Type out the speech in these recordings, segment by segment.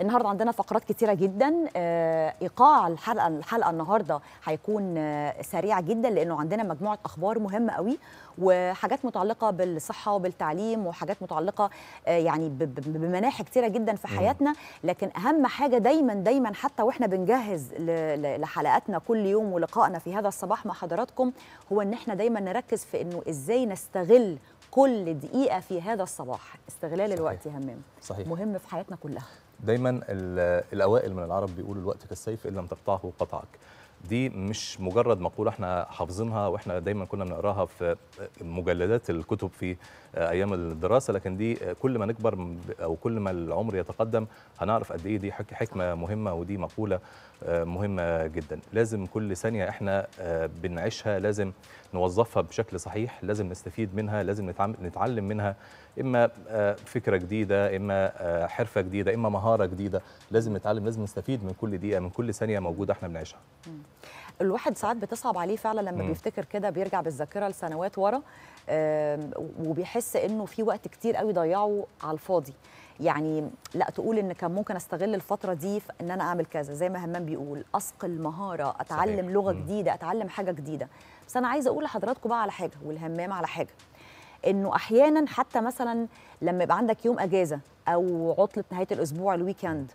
النهارده عندنا فقرات كتيره جدا آه، ايقاع الحلقه الحلقه النهارده هيكون آه، سريع جدا لانه عندنا مجموعه اخبار مهمه قوي وحاجات متعلقه بالصحه وبالتعليم وحاجات متعلقه آه، يعني بمناحي كتيره جدا في حياتنا لكن اهم حاجه دايما دايما حتى واحنا بنجهز لحلقاتنا كل يوم ولقائنا في هذا الصباح مع حضراتكم هو ان احنا دايما نركز في انه ازاي نستغل كل دقيقه في هذا الصباح استغلال صحيح. الوقت يا همام صحيح. مهم في حياتنا كلها دايما الأوائل من العرب بيقولوا الوقت كالسيف إن لم تقطعه قطعك دي مش مجرد مقولة احنا حافظينها واحنا دايما كنا بنقراها في مجلدات الكتب في ايام الدراسة لكن دي كل ما نكبر او كل ما العمر يتقدم هنعرف قد ايه دي حكمة مهمة ودي مقولة آه، مهمة جدا لازم كل ثانية احنا آه، بنعيشها لازم نوظفها بشكل صحيح لازم نستفيد منها لازم نتعلم منها اما آه، فكرة جديدة اما حرفة جديدة اما مهارة جديدة لازم نتعلم لازم نستفيد من كل دقيقة من كل ثانية موجودة احنا بنعيشها الواحد ساعات بتصعب عليه فعلا لما م. بيفتكر كده بيرجع بالذاكره لسنوات ورا وبيحس انه في وقت كتير قوي ضيعه على الفاضي يعني لا تقول ان كان ممكن استغل الفتره دي في ان انا اعمل كذا زي ما همام بيقول اصقل مهاره اتعلم صحيح. لغه م. جديده اتعلم حاجه جديده بس انا عايزه اقول لحضراتكم بقى على حاجه والهمام على حاجه انه احيانا حتى مثلا لما يبقى عندك يوم اجازه او عطله نهايه الاسبوع الويكند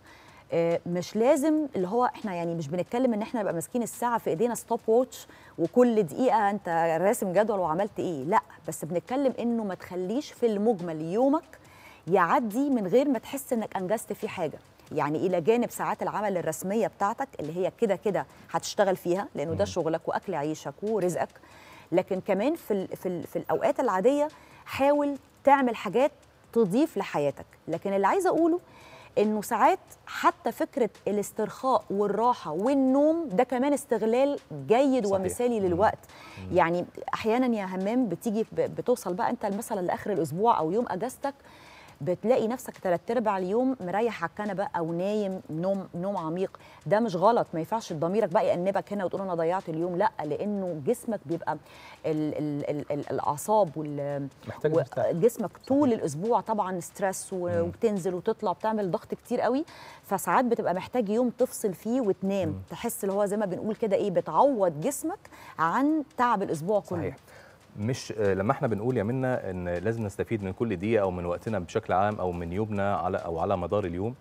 آه، مش لازم اللي هو احنا يعني مش بنتكلم ان احنا نبقى ماسكين الساعه في ايدينا ستوب ووتش وكل دقيقه انت راسم جدول وعملت ايه لا بس بنتكلم انه ما تخليش في المجمل يومك يعدي من غير ما تحس انك انجزت فيه حاجه يعني الى جانب ساعات العمل الرسميه بتاعتك اللي هي كده كده هتشتغل فيها لانه ده شغلك واكل عيشك ورزقك لكن كمان في الـ في, الـ في الاوقات العاديه حاول تعمل حاجات تضيف لحياتك لكن اللي عايزه اقوله انه ساعات حتى فكره الاسترخاء والراحه والنوم ده كمان استغلال جيد صحيح. ومثالي للوقت مم. يعني احيانا يا همام بتيجي بتوصل بقى انت مثلا لاخر الاسبوع او يوم اجازتك بتلاقي نفسك ثلاث ارباع اليوم مريح على الكنبه او نايم نوم نوم عميق ده مش غلط ما ينفعش ضميرك بقى يأنبك هنا وتقول انا ضيعت اليوم لا لانه جسمك بيبقى الـ الـ الـ الـ الاعصاب وال جسمك طول الاسبوع طبعا ستريس وبتنزل وتطلع بتعمل ضغط كتير قوي فساعات بتبقى محتاج يوم تفصل فيه وتنام مم. تحس اللي هو زي ما بنقول كده ايه بتعوض جسمك عن تعب الاسبوع كله صحيح. مش لما احنا بنقول يا منا ان لازم نستفيد من كل دقيقه او من وقتنا بشكل عام او من يومنا على او على مدار اليوم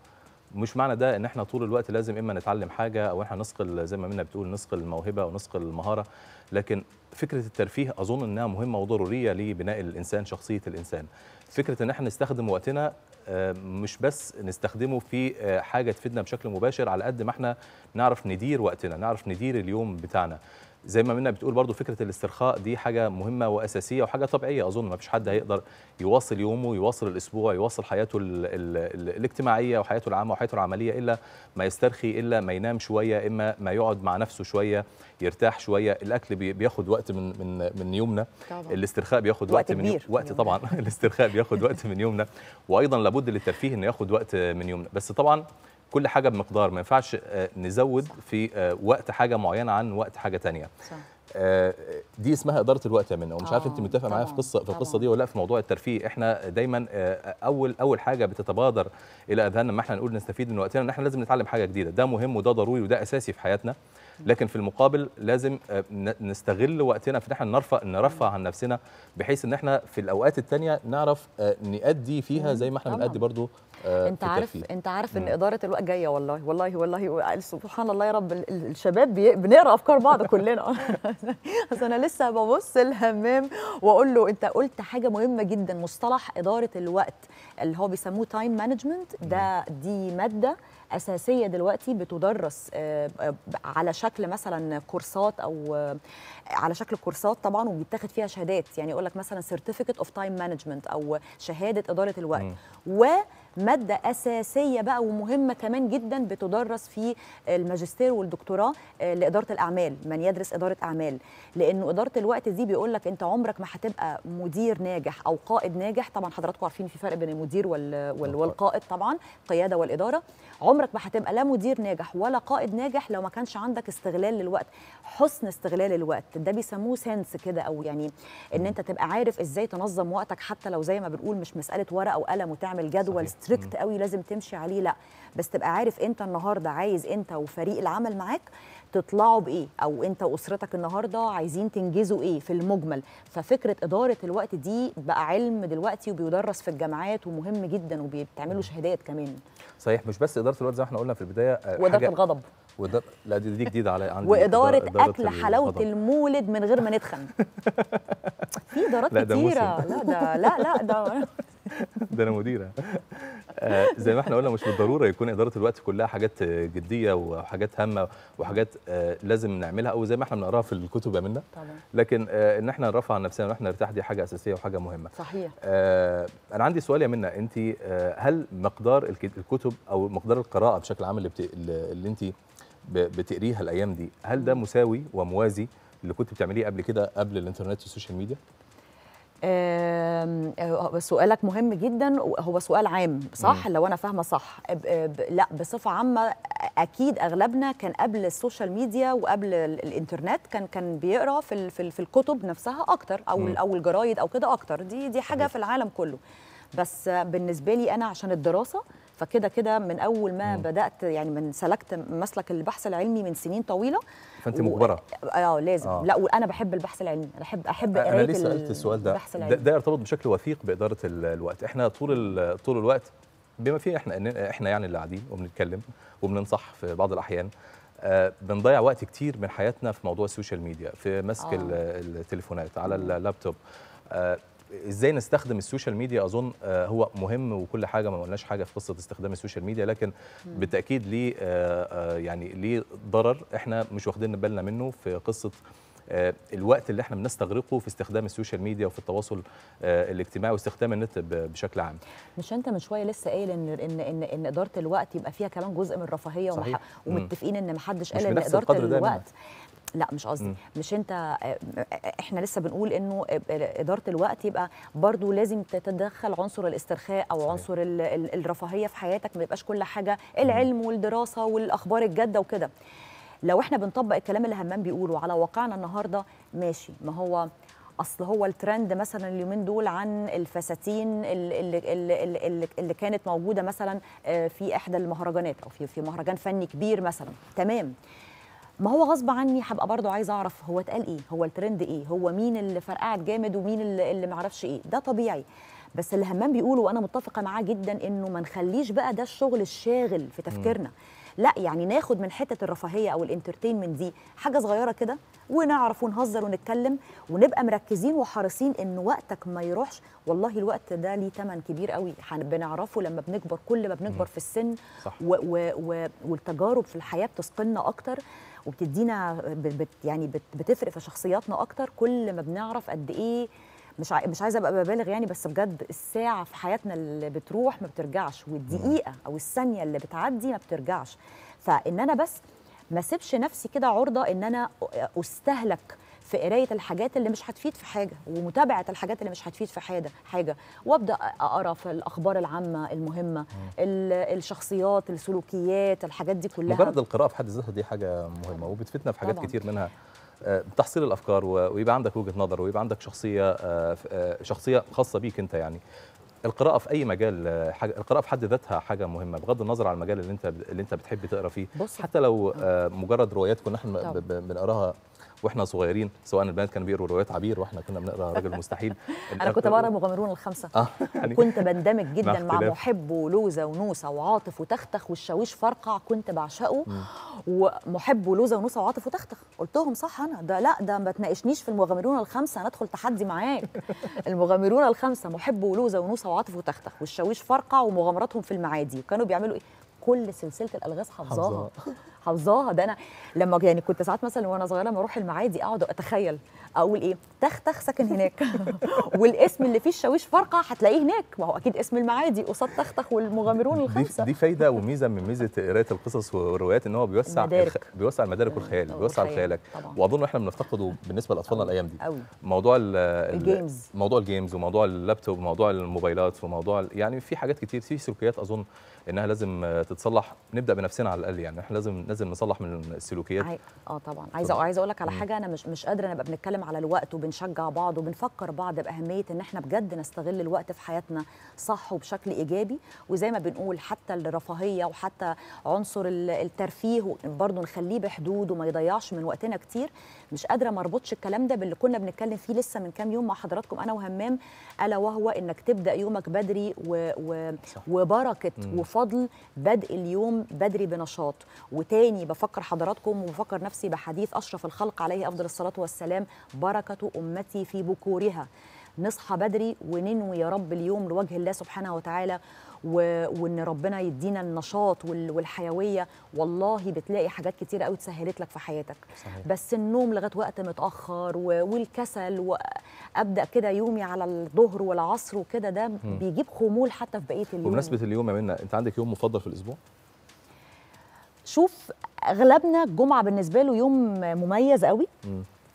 مش معنى ده ان احنا طول الوقت لازم اما نتعلم حاجه او احنا نسقل زي ما منا بتقول نسقل الموهبه او المهاره لكن فكره الترفيه اظن انها مهمه وضروريه لبناء الانسان شخصيه الانسان فكره ان احنا نستخدم وقتنا آه، مش بس نستخدمه في آه، حاجه تفيدنا بشكل مباشر على قد ما احنا نعرف ندير وقتنا نعرف ندير اليوم بتاعنا زي ما منا بتقول برضو فكره الاسترخاء دي حاجه مهمه واساسيه وحاجه طبيعيه اظن ما فيش حد هيقدر يواصل يومه يواصل الاسبوع يواصل حياته الـ الـ الـ الاجتماعيه وحياته العامه وحياته العمليه الا ما يسترخي الا ما ينام شويه اما ما يقعد مع نفسه شويه يرتاح شويه الاكل بياخد وقت من من من يومنا طبعا. الاسترخاء بياخد وقت, وقت من يوم وقت طبعا الاسترخاء بياخد وقت من يومنا وايضا لابد للترفيه انه ياخد وقت من يومنا بس طبعا كل حاجه بمقدار ما ينفعش آه، نزود في آه، وقت حاجه معينه عن وقت حاجه ثانيه آه، دي اسمها اداره الوقت يا منى ومش عارف انت متفق معايا في قصه في القصه دي ولا لا في موضوع الترفيه احنا دايما اول اول حاجه بتتبادر الى اذهاننا لما احنا نقول نستفيد من وقتنا ان احنا لازم نتعلم حاجه جديده ده مهم وده ضروري وده اساسي في حياتنا لكن في المقابل لازم آه، نستغل وقتنا في ان احنا نرفع نرفع عن نفسنا بحيث ان احنا في الاوقات الثانيه نعرف آه، نأدي فيها زي ما احنا بنأدي برضو آه، انت عارف انت عارف ان اداره الوقت جايه والله والله والله سبحان الله يا رب الشباب بنقرا افكار بعض كلنا بس انا لسه ببص الهمام واقول له انت قلت حاجه مهمه جدا مصطلح اداره الوقت اللي هو بيسموه تايم مانجمنت ده دي ماده اساسيه دلوقتي بتدرس آه، آه، على شكل مثلا كورسات او آه، على شكل كورسات طبعا وبيتاخد فيها شهادات يعني يقول لك مثلا سيرتيفيكت اوف تايم مانجمنت او شهاده اداره الوقت و ماده اساسيه بقى ومهمه كمان جدا بتدرس في الماجستير والدكتوراه آه، لاداره الاعمال من يدرس اداره اعمال لانه اداره الوقت دي بيقول لك انت عمرك ما هتبقى مدير ناجح او قائد ناجح طبعا حضراتكم عارفين في فرق بين المدير وال... والقائد طبعا القياده والاداره عمرك ما هتبقى لا مدير ناجح ولا قائد ناجح لو ما كانش عندك استغلال للوقت حسن استغلال الوقت ده بيسموه سنس كده او يعني ان انت تبقى عارف ازاي تنظم وقتك حتى لو زي ما بنقول مش مساله ورقه وقلم وتعمل جدول صحيح. ستريكت قوي لازم تمشي عليه لا بس تبقى عارف انت النهارده عايز انت وفريق العمل معاك تطلعوا بايه او انت واسرتك النهارده عايزين تنجزوا ايه في المجمل ففكره اداره الوقت دي بقى علم دلوقتي وبيدرس في الجامعات ومهم جدا وبيتعملوا شهادات كمان صحيح مش بس اداره الوقت زي ما احنا قلنا في البدايه آه، واداره الغضب وده لا دي, دي جديده عليا عندي واداره إدارة اكل حلاوه المولد من غير ما نتخن في ادارات كتيره لا ده لا لا ده ده انا مديره آه، زي ما احنا قلنا مش بالضروره يكون اداره الوقت كلها حاجات جديه وحاجات هامه وحاجات آه، لازم نعملها او زي ما احنا بنقراها في الكتب يا منا لكن آه، ان احنا نرفع عن نفسنا احنا نرتاح دي حاجه اساسيه وحاجه مهمه صحيح انا عندي سؤال يا منى انت هل مقدار الكتب او مقدار القراءه بشكل عام اللي, اللي انت بتقريها الايام دي هل ده مساوي وموازي اللي كنت بتعمليه قبل كده قبل الانترنت والسوشيال ميديا آه، سؤالك مهم جدا هو سؤال عام صح مم. لو انا فاهمه صح لا بصفه عامه اكيد اغلبنا كان قبل السوشيال ميديا وقبل الانترنت كان كان بيقرا في في الكتب نفسها اكتر او مم. او الجرايد او كده اكتر دي دي حاجه في العالم كله بس بالنسبه لي انا عشان الدراسه فكده كده من اول ما مم. بدات يعني من سلكت مسلك البحث العلمي من سنين طويله فانت مجبره و... اه لازم آه. لا وانا بحب البحث العلمي احب احب انا ليه سالت السؤال ده ده, ده يرتبط بشكل وثيق باداره الوقت احنا طول طول الوقت بما فيه احنا احنا يعني اللي قاعدين وبنتكلم وبننصح في بعض الاحيان آه بنضيع وقت كتير من حياتنا في موضوع السوشيال ميديا في مسك آه. التليفونات على اللابتوب آه ازاي نستخدم السوشيال ميديا اظن آه، هو مهم وكل حاجه ما قلناش حاجه في قصه استخدام السوشيال ميديا لكن بالتاكيد ليه آه، آه، يعني ليه ضرر احنا مش واخدين بالنا منه في قصه الوقت اللي احنا بنستغرقه في استخدام السوشيال ميديا وفي التواصل الاجتماعي واستخدام النت بشكل عام مش انت من شويه لسه قايل ان ان ان, إن اداره الوقت يبقى فيها كمان جزء من الرفاهيه صحيح. ومتفقين ان محدش قال ان اداره الوقت لا مش قصدي مش انت آه، آه، آه، احنا لسه بنقول انه اداره الوقت يبقى برضو لازم تتدخل عنصر الاسترخاء او عنصر الرفاهيه في حياتك ما يبقاش كل حاجه العلم والدراسه والاخبار الجاده وكده لو احنا بنطبق الكلام اللي همام بيقوله على واقعنا النهارده ماشي ما هو اصل هو الترند مثلا اليومين دول عن الفساتين اللي, اللي, اللي كانت موجوده مثلا في احدى المهرجانات او في في مهرجان فني كبير مثلا تمام ما هو غصب عني هبقى برضه عايزه اعرف هو اتقال ايه هو الترند ايه هو مين اللي فرقعت جامد ومين اللي, اللي معرفش ايه ده طبيعي بس اللي همام بيقوله وانا متفقه معاه جدا انه ما نخليش بقى ده الشغل الشاغل في تفكيرنا لا يعني ناخد من حته الرفاهيه او الانترتينمنت دي حاجه صغيره كده ونعرف ونهزر ونتكلم ونبقى مركزين وحريصين ان وقتك ما يروحش والله الوقت ده ليه ثمن كبير قوي بنعرفه لما بنكبر كل ما بنكبر في السن صح. و- و- و- والتجارب في الحياه بتثقلنا اكتر وبتدينا بت يعني بت بتفرق في شخصياتنا اكتر كل ما بنعرف قد ايه مش ع... مش عايزه ابقى ببالغ يعني بس بجد الساعه في حياتنا اللي بتروح ما بترجعش والدقيقه او الثانيه اللي بتعدي ما بترجعش فان انا بس ما سيبش نفسي كده عرضه ان انا استهلك في قرايه الحاجات اللي مش هتفيد في حاجه ومتابعه الحاجات اللي مش هتفيد في حاجه حاجه وابدا اقرا في الاخبار العامه المهمه الشخصيات السلوكيات الحاجات دي كلها مجرد القراءه في حد ذاتها دي حاجه مهمه وبتفيدنا في حاجات طبعًا. كتير منها آه، تحصيل الافكار ويبقى عندك وجهه نظر ويبقى عندك شخصيه آه، آه، شخصيه خاصه بيك انت يعني القراءه في اي مجال حاجه القراءه في حد ذاتها حاجه مهمه بغض النظر عن المجال اللي انت اللي انت بتحب تقرا فيه بص حتى لو مجرد روايات كنا احنا بنقراها واحنا صغيرين سواء البنات كانوا بيقروا روايات عبير واحنا كنا بنقرا راجل مستحيل انا كنت بقرا مغامرون الخمسه آه يعني كنت بندمج جدا مع محب ولوزه ونوسه وعاطف وتختخ والشاويش فرقع كنت بعشقه ومحب ولوزه ونوسه وعاطف وتختخ قلتهم صح انا ده لا ده ما تناقشنيش في المغامرون الخمسه انا ادخل تحدي معاك المغامرون الخمسه محب ولوزه ونوسه وعاطف وتختخ والشاويش فرقع ومغامراتهم في المعادي وكانوا بيعملوا ايه كل سلسله الالغاز حظاها حافظاها ده انا لما يعني كنت ساعات مثلا وانا صغيره لما اروح المعادي اقعد اتخيل اقول ايه تخ تخ ساكن هناك والاسم اللي فيه الشاويش فرقه هتلاقيه هناك ما هو اكيد اسم المعادي قصاد تختخ والمغامرون الخمسه دي, دي فايده وميزه من ميزه قرايه القصص والروايات ان هو بيوسع المدارك. الخ... بيوسع المدارك والخيال بيوسع خيالك واظن احنا بنفتقده بالنسبه لاطفالنا الايام دي أوي. موضوع الـ الجيمز موضوع الجيمز وموضوع اللابتوب وموضوع الموبايلات وموضوع يعني في حاجات كتير في سلوكيات اظن انها لازم تتصلح نبدا بنفسنا على الاقل يعني احنا لازم لازم نصلح من السلوكيات عاي... اه طبعا عايزه عايزه اقول لك على حاجه انا مش مش قادره نبقى بنتكلم على الوقت وبنشجع بعض وبنفكر بعض باهميه ان احنا بجد نستغل الوقت في حياتنا صح وبشكل ايجابي وزي ما بنقول حتى الرفاهيه وحتى عنصر الترفيه برضه نخليه بحدود وما يضيعش من وقتنا كتير مش قادره ما اربطش الكلام ده باللي كنا بنتكلم فيه لسه من كام يوم مع حضراتكم انا وهمام الا وهو انك تبدا يومك بدري و... و... وبركه مم. وفضل بدء اليوم بدري بنشاط وتاني تاني بفكر حضراتكم وبفكر نفسي بحديث أشرف الخلق عليه أفضل الصلاة والسلام بركة أمتي في بكورها نصحى بدري وننوي يا رب اليوم لوجه الله سبحانه وتعالى وان ربنا يدينا النشاط والحيويه والله بتلاقي حاجات كتير قوي تسهلت لك في حياتك صحيح. بس النوم لغايه وقت متاخر والكسل وابدا كده يومي على الظهر والعصر وكده ده بيجيب خمول حتى في بقيه اليوم بمناسبه اليوم يا منى انت عندك يوم مفضل في الاسبوع شوف اغلبنا الجمعه بالنسبه له يوم مميز قوي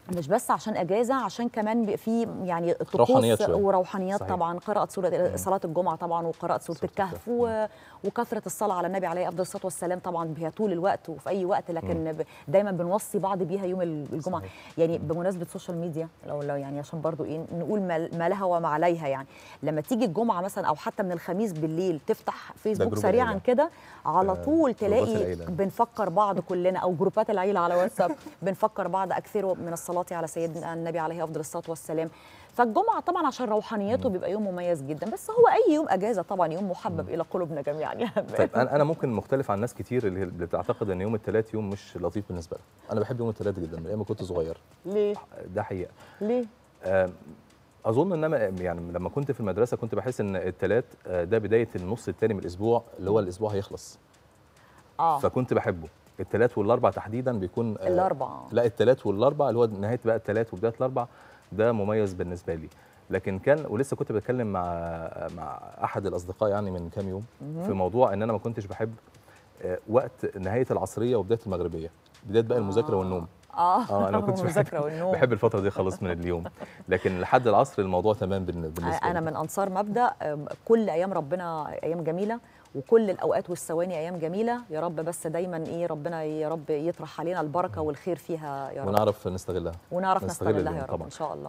مش بس عشان اجازه عشان كمان في يعني طقوس وروحانيات صحيح. طبعا قراءه سوره صلاه الجمعه طبعا وقراءه سوره الكهف و... وكثره الصلاه على النبي عليه افضل الصلاه والسلام طبعا هي طول الوقت وفي اي وقت لكن ب... دايما بنوصي بعض بيها يوم الجمعه صحيح. يعني بمناسبه السوشيال ميديا لو لو يعني عشان برضو ايه نقول ما لها وما عليها يعني لما تيجي الجمعه مثلا او حتى من الخميس بالليل تفتح فيسبوك سريعا كده على آه، طول تلاقي بنفكر بعض كلنا او جروبات العيله على واتساب بنفكر بعض اكثر من الصلاه صلاتي على سيدنا النبي عليه افضل الصلاه والسلام فالجمعه طبعا عشان روحانيته بيبقى يوم مميز جدا بس هو اي يوم اجازه طبعا يوم محبب الى قلوبنا جميعا يعني طيب انا انا ممكن مختلف عن ناس كتير اللي بتعتقد ان يوم الثلاث يوم مش لطيف بالنسبه لها انا بحب يوم الثلاث جدا من ايام ما كنت صغير ليه ده حقيقه ليه اظن ان انا يعني لما كنت في المدرسه كنت بحس ان الثلاث آه، ده بدايه النص الثاني من الاسبوع اللي هو الاسبوع هيخلص آه. فكنت بحبه الثلاث والاربع تحديدا بيكون آه، الاربع لا الثلاث والاربع اللي هو نهايه بقى الثلاث وبدايه الاربع ده مميز بالنسبه لي لكن كان ولسه كنت بتكلم مع مع احد الاصدقاء يعني من كام يوم في موضوع ان انا ما كنتش بحب آه، وقت نهايه العصريه وبدايه المغربيه بدايه بقى المذاكره آه. والنوم اه انا ما كنتش والنوم. بحب الفتره دي خالص من اليوم لكن لحد العصر الموضوع تمام بالنسبه لي انا من انصار مبدا كل ايام ربنا ايام جميله وكل الاوقات والثواني ايام جميله يا رب بس دايما ايه ربنا يا رب يطرح علينا البركه والخير فيها يا رب ونعرف نستغلها ونعرف نستغلها, نستغلها يا رب طبعًا. ان شاء الله